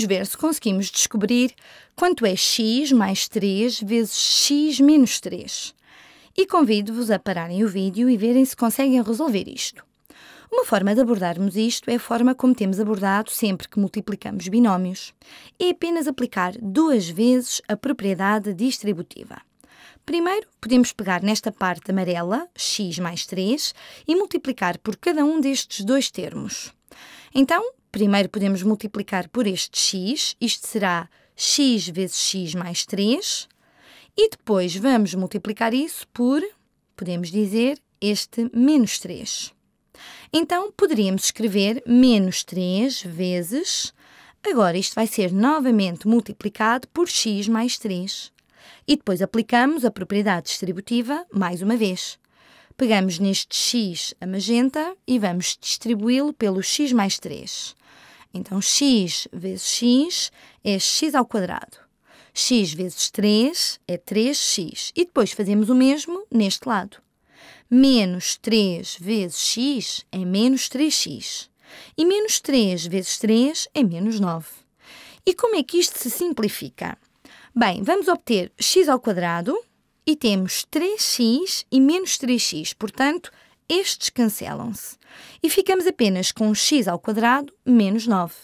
Vamos ver se conseguimos descobrir quanto é x mais 3 vezes x menos 3. E convido-vos a pararem o vídeo e verem se conseguem resolver isto. Uma forma de abordarmos isto é a forma como temos abordado sempre que multiplicamos binómios. É apenas aplicar duas vezes a propriedade distributiva. Primeiro, podemos pegar nesta parte amarela, x mais 3, e multiplicar por cada um destes dois termos. Então, Primeiro podemos multiplicar por este x, isto será x vezes x mais 3, e depois vamos multiplicar isso por, podemos dizer, este menos 3. Então, poderíamos escrever menos 3 vezes. Agora, isto vai ser novamente multiplicado por x mais 3. E depois aplicamos a propriedade distributiva mais uma vez. Pegamos neste x a magenta e vamos distribuí-lo pelo x mais 3. Então, x vezes x é x ao quadrado. x vezes 3 é 3x. E depois fazemos o mesmo neste lado. Menos 3 vezes x é menos 3x. E menos 3 vezes 3 é menos 9. E como é que isto se simplifica? Bem, vamos obter x ao quadrado e temos 3x e menos 3x, portanto, estes cancelam-se e ficamos apenas com x ao quadrado menos 9.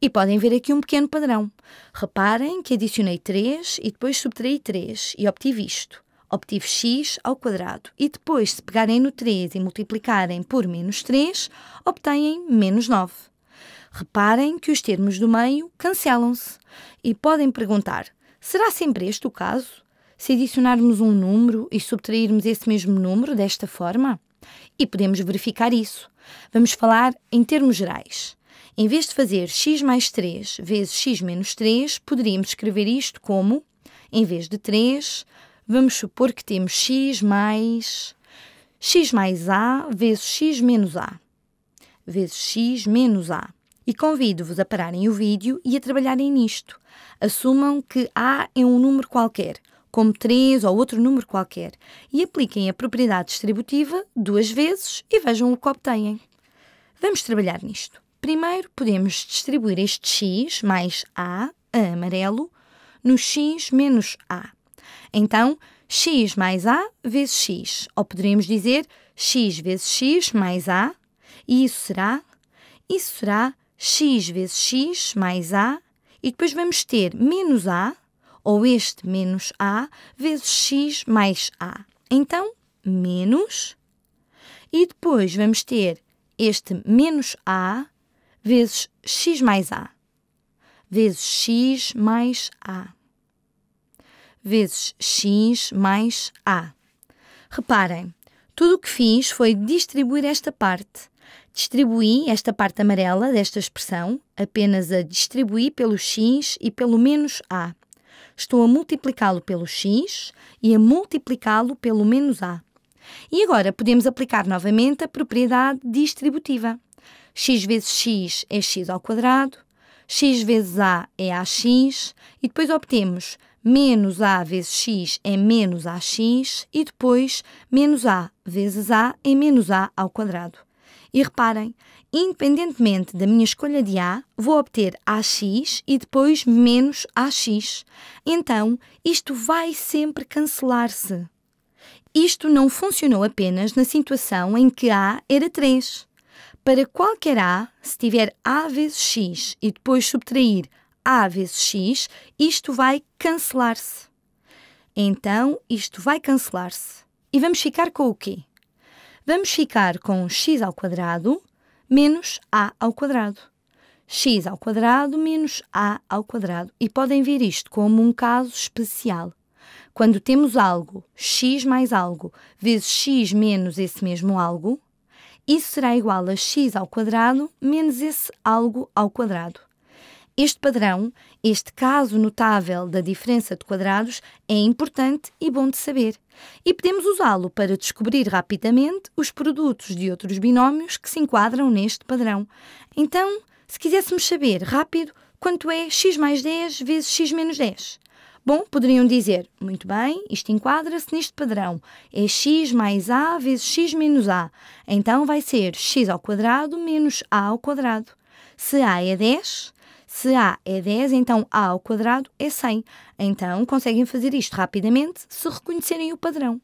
E podem ver aqui um pequeno padrão. Reparem que adicionei 3 e depois subtraí 3 e obtive isto. Obtive x ao quadrado e depois, se pegarem no 3 e multiplicarem por menos 3, obtêm menos 9. Reparem que os termos do meio cancelam-se e podem perguntar: será sempre este o caso? Se adicionarmos um número e subtrairmos esse mesmo número desta forma? E podemos verificar isso. Vamos falar em termos gerais. Em vez de fazer x mais 3 vezes x menos 3, poderíamos escrever isto como, em vez de 3, vamos supor que temos x mais x mais a vezes x menos a, vezes x menos a. E convido-vos a pararem o vídeo e a trabalharem nisto. Assumam que a é um número qualquer, como 3 ou outro número qualquer, e apliquem a propriedade distributiva duas vezes e vejam o que obtêm. Vamos trabalhar nisto. Primeiro, podemos distribuir este x mais a, a amarelo, no x menos a. Então, x mais a vezes x, ou poderíamos dizer x vezes x mais a, e isso será, isso será x vezes x mais a, e depois vamos ter menos a, ou este menos A vezes x mais A. Então, menos. E depois vamos ter este menos A vezes x mais A. Vezes x mais A. Vezes x mais A. Reparem, tudo o que fiz foi distribuir esta parte. Distribuí esta parte amarela desta expressão, apenas a distribuí pelo x e pelo menos a estou a multiplicá-lo pelo x e a multiplicá-lo pelo menos a. E agora podemos aplicar novamente a propriedade distributiva. x vezes x é x ao quadrado, x vezes a é ax e depois obtemos menos a vezes x é menos ax e depois menos a vezes a é menos a ao quadrado. E reparem, independentemente da minha escolha de A, vou obter AX e depois menos AX. Então, isto vai sempre cancelar-se. Isto não funcionou apenas na situação em que A era 3. Para qualquer A, se tiver A vezes X e depois subtrair A vezes X, isto vai cancelar-se. Então, isto vai cancelar-se. E vamos ficar com o quê? vamos ficar com x ao quadrado menos a ao quadrado. x ao quadrado menos a ao quadrado. E podem ver isto como um caso especial. Quando temos algo, x mais algo, vezes x menos esse mesmo algo, isso será igual a x ao quadrado menos esse algo ao quadrado. Este padrão, este caso notável da diferença de quadrados, é importante e bom de saber. E podemos usá-lo para descobrir rapidamente os produtos de outros binómios que se enquadram neste padrão. Então, se quiséssemos saber rápido quanto é x mais 10 vezes x menos 10, Bom, poderiam dizer, muito bem, isto enquadra-se neste padrão. É x mais a vezes x menos a. Então vai ser x ao quadrado menos a ao quadrado. Se a é 10, se A é 10, então A ao quadrado é 100. Então, conseguem fazer isto rapidamente se reconhecerem o padrão.